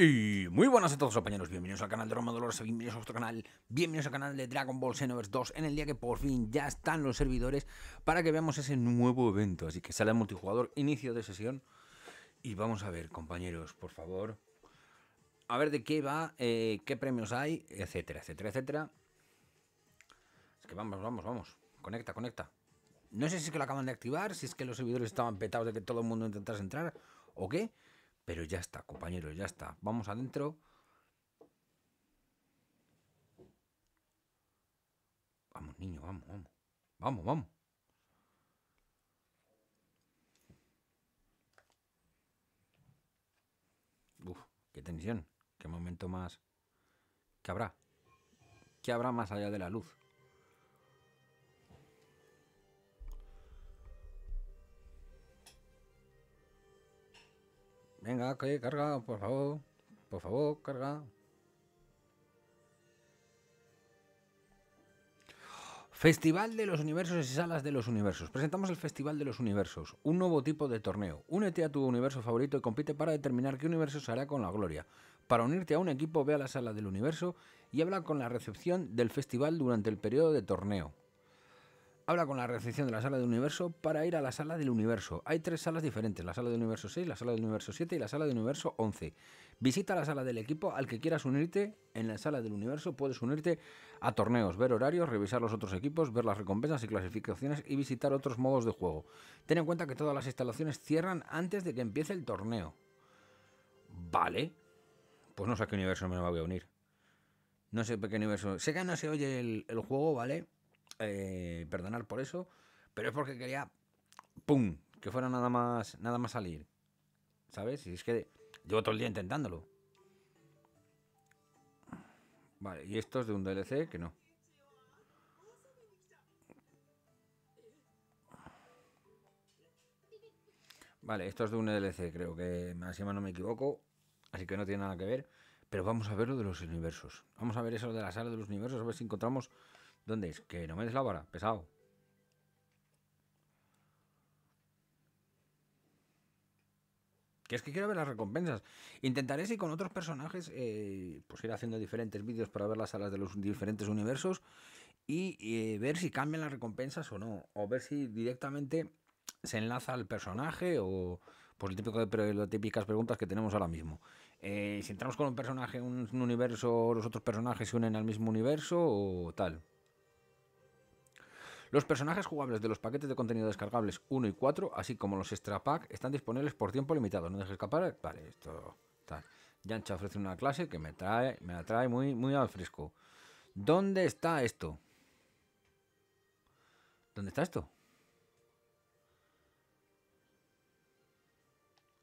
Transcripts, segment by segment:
Y muy buenas a todos compañeros, bienvenidos al canal de Roma Dolores, bienvenidos a nuestro canal, bienvenidos al canal de Dragon Ball Xenoverse 2 en el día que por fin ya están los servidores para que veamos ese nuevo evento, así que sale el multijugador, inicio de sesión y vamos a ver compañeros, por favor, a ver de qué va, eh, qué premios hay, etcétera, etcétera, etcétera. Es que vamos, vamos, vamos, conecta, conecta. No sé si es que lo acaban de activar, si es que los servidores estaban petados de que todo el mundo intentase entrar o qué, pero ya está, compañeros, ya está. Vamos adentro. Vamos, niño, vamos, vamos. Vamos, vamos. Uf, qué tensión. Qué momento más. ¿Qué habrá? ¿Qué habrá más allá de la luz? Venga, carga, por favor. Por favor, carga. Festival de los Universos y Salas de los Universos. Presentamos el Festival de los Universos, un nuevo tipo de torneo. Únete a tu universo favorito y compite para determinar qué universo se hará con la gloria. Para unirte a un equipo, ve a la sala del universo y habla con la recepción del festival durante el periodo de torneo habla con la recepción de la sala del universo para ir a la sala del universo. Hay tres salas diferentes, la sala del universo 6, la sala del universo 7 y la sala del universo 11. Visita la sala del equipo al que quieras unirte. En la sala del universo puedes unirte a torneos, ver horarios, revisar los otros equipos, ver las recompensas y clasificaciones y visitar otros modos de juego. Ten en cuenta que todas las instalaciones cierran antes de que empiece el torneo. Vale. Pues no sé a qué universo me voy a unir. No sé a qué universo. Sé que no se oye el, el juego, ¿vale? eh, perdonar por eso, pero es porque quería, ¡pum!, que fuera nada más, nada más salir. ¿Sabes? Y es que llevo todo el día intentándolo. Vale, y esto es de un DLC que no. Vale, esto es de un DLC, creo que así no me equivoco, así que no tiene nada que ver. Pero vamos a ver lo de los universos. Vamos a ver eso de la sala de los universos, a ver si encontramos ¿Dónde es? Que no me des la vara, pesado. Que es que quiero ver las recompensas. Intentaré si con otros personajes, eh, pues ir haciendo diferentes vídeos para ver las salas de los diferentes universos y eh, ver si cambian las recompensas o no. O ver si directamente se enlaza al personaje o por pues, el típico de las típicas preguntas que tenemos ahora mismo. Eh, si entramos con un personaje en un universo, los otros personajes se unen al mismo universo o tal. Los personajes jugables de los paquetes de contenido descargables 1 y 4, así como los extra pack, están disponibles por tiempo limitado. No dejes escapar. Vale, esto está. Yancha ofrece una clase que me trae, me atrae muy, muy al fresco. ¿Dónde está esto? ¿Dónde está esto?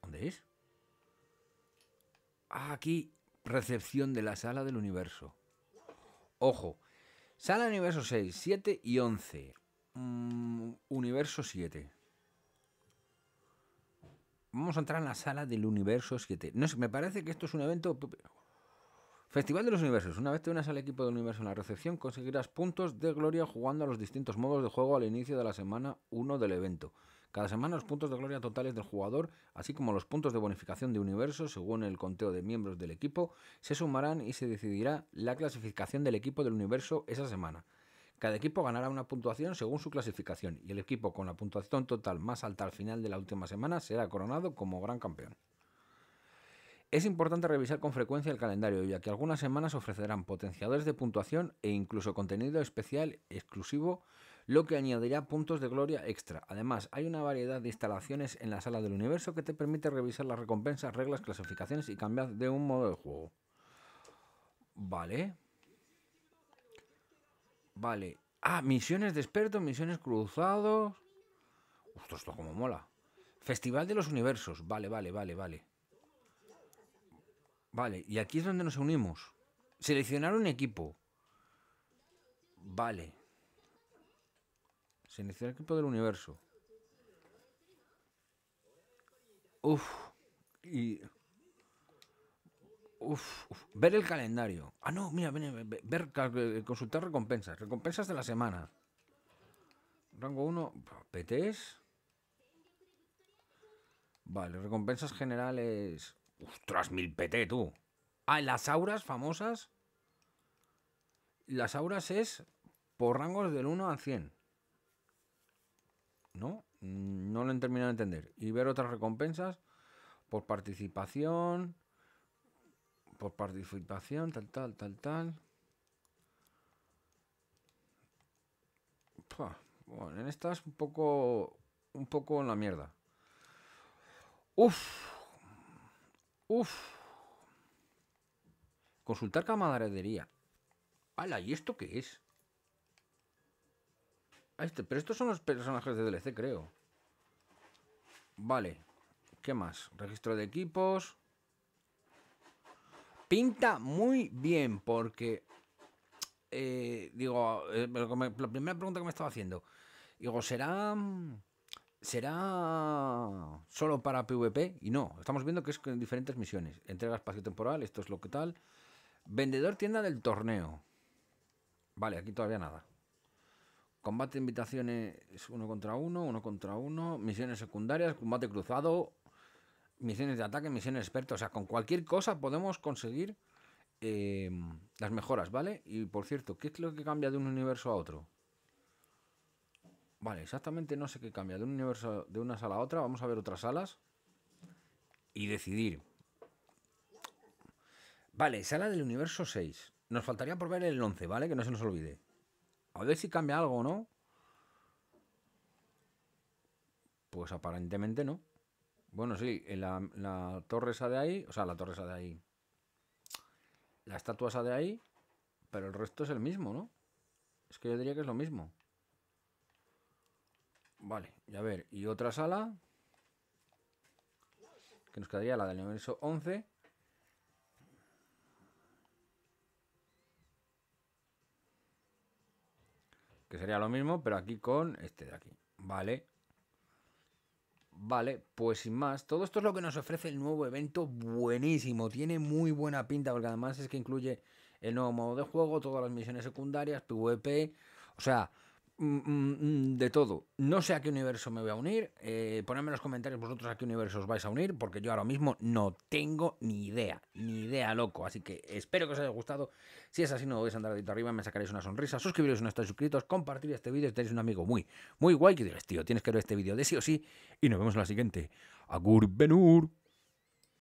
¿Dónde es? aquí, recepción de la sala del universo. Ojo, Sala universo 6, 7 y 11. Mm, universo 7. Vamos a entrar en la sala del universo 7. No me parece que esto es un evento. Festival de los Universos. Una vez te unas al equipo del universo en la recepción, conseguirás puntos de gloria jugando a los distintos modos de juego al inicio de la semana 1 del evento, cada semana los puntos de gloria totales del jugador, así como los puntos de bonificación de universo según el conteo de miembros del equipo, se sumarán y se decidirá la clasificación del equipo del universo esa semana. Cada equipo ganará una puntuación según su clasificación y el equipo con la puntuación total más alta al final de la última semana será coronado como gran campeón. Es importante revisar con frecuencia el calendario, ya que algunas semanas ofrecerán potenciadores de puntuación e incluso contenido especial exclusivo lo que añadirá puntos de gloria extra. Además, hay una variedad de instalaciones en la sala del universo que te permite revisar las recompensas, reglas, clasificaciones y cambiar de un modo de juego. Vale. Vale. Ah, misiones de expertos, misiones cruzados. esto como mola. Festival de los universos. Vale, vale, vale, vale. Vale, y aquí es donde nos unimos. Seleccionar un equipo. Vale. Se el equipo del universo. Uff Uf, ver el calendario. Ah, no, mira, ven, ver, eh, consultar recompensas. Recompensas de la semana. Rango 1, PTs. Vale, recompensas generales. Ostras, mil PT, tú. Ah, las auras famosas. Las auras es por rangos del 1 al 100. ¿no? No lo he terminado de entender. Y ver otras recompensas por participación, por participación, tal, tal, tal, tal. bueno, en estas un poco, un poco en la mierda. Uf, uf. Consultar camaradería. ¡Hala! ¿y esto qué es? Este, pero estos son los personajes de DLC, creo. Vale. ¿Qué más? Registro de equipos. Pinta muy bien porque... Eh, digo, eh, la primera pregunta que me estaba haciendo. Digo, ¿será... ¿Será solo para PvP? Y no, estamos viendo que es en diferentes misiones. Entrega espacio temporal, esto es lo que tal. Vendedor tienda del torneo. Vale, aquí todavía nada. Combate invitaciones uno contra uno, uno contra uno, misiones secundarias, combate cruzado, misiones de ataque, misiones expertos. O sea, con cualquier cosa podemos conseguir eh, las mejoras, ¿vale? Y por cierto, ¿qué es lo que cambia de un universo a otro? Vale, exactamente no sé qué cambia de un universo de una sala a otra. Vamos a ver otras salas y decidir. Vale, sala del universo 6. Nos faltaría por ver el 11, ¿vale? Que no se nos olvide. A ver si cambia algo, ¿no? Pues aparentemente no. Bueno, sí, la, torre esa de ahí, o sea, la torre esa de ahí. La estatua esa de ahí, pero el resto es el mismo, ¿no? Es que yo diría que es lo mismo. Vale, y a ver, y otra sala. Que nos quedaría la del universo 11. que sería lo mismo, pero aquí con este de aquí, ¿vale? Vale, pues sin más, todo esto es lo que nos ofrece el nuevo evento, buenísimo, tiene muy buena pinta, porque además es que incluye el nuevo modo de juego, todas las misiones secundarias, Tu VP. o sea, Mm, mm, mm, de todo. No sé a qué universo me voy a unir. Eh, ponedme en los comentarios vosotros a qué universo os vais a unir, porque yo ahora mismo no tengo ni idea, ni idea loco. Así que espero que os haya gustado. Si es así, no vais a andar dedito arriba, me sacaréis una sonrisa. Suscribiros si no estáis suscritos, compartir este vídeo si tenéis un amigo muy, muy guay que diréis, tío, tienes que ver este vídeo de sí o sí. Y nos vemos en la siguiente. Agur Benur.